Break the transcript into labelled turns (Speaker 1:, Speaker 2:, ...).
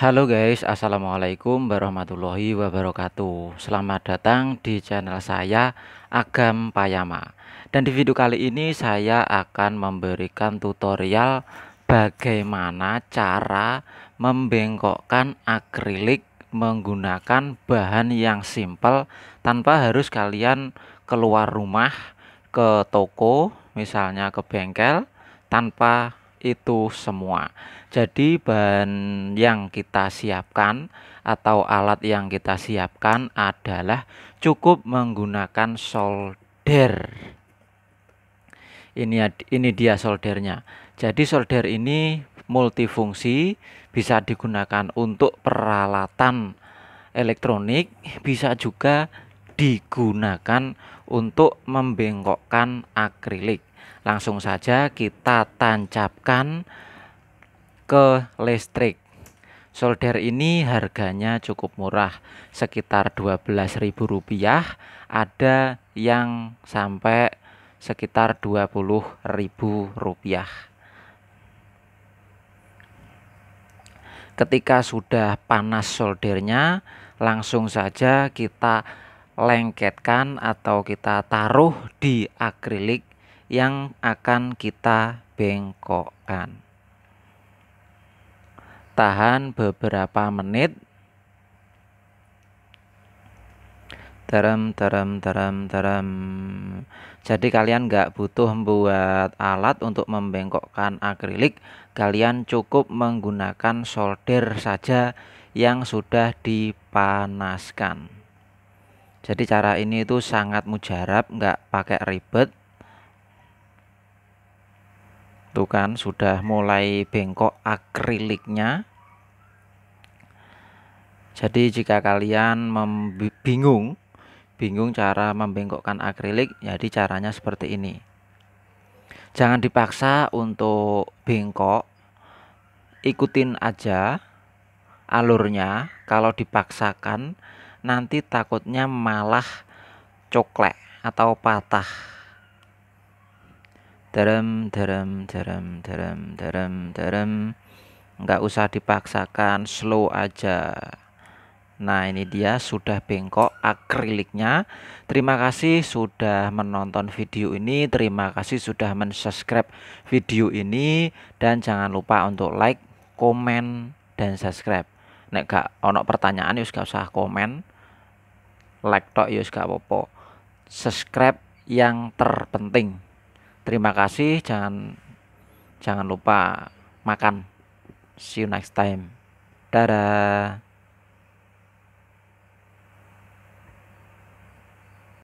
Speaker 1: Halo guys, assalamualaikum warahmatullahi wabarakatuh. Selamat datang di channel saya Agam Payama. Dan di video kali ini saya akan memberikan tutorial bagaimana cara membengkokkan akrilik menggunakan bahan yang simple tanpa harus kalian keluar rumah ke toko, misalnya ke bengkel tanpa itu semua. Jadi bahan yang kita siapkan atau alat yang kita siapkan adalah cukup menggunakan solder. Ini ini dia soldernya. Jadi solder ini multifungsi bisa digunakan untuk peralatan elektronik, bisa juga digunakan untuk membengkokkan akrilik. Langsung saja kita tancapkan ke listrik. Solder ini harganya cukup murah, sekitar Rp12.000, ada yang sampai sekitar Rp20.000. Ketika sudah panas soldernya, langsung saja kita lengketkan atau kita taruh di akrilik yang akan kita bengkokkan. Tahan beberapa menit. Terem, terem, terem, terem. Jadi kalian nggak butuh membuat alat untuk membengkokkan akrilik. Kalian cukup menggunakan solder saja yang sudah dipanaskan jadi cara ini itu sangat mujarab nggak pakai ribet tuh kan sudah mulai bengkok akriliknya jadi jika kalian bingung bingung cara membengkokkan akrilik jadi caranya seperti ini jangan dipaksa untuk bengkok ikutin aja alurnya kalau dipaksakan nanti takutnya malah coklek atau patah Drem, drem, drem, drem, drem, drem. Enggak usah dipaksakan slow aja nah ini dia sudah bengkok akriliknya terima kasih sudah menonton video ini terima kasih sudah mensubscribe video ini dan jangan lupa untuk like komen dan subscribe nek gak onok pertanyaan ya gak usah komen like tok ya gak apa-apa subscribe yang terpenting terima kasih jangan jangan lupa makan see you next time dadah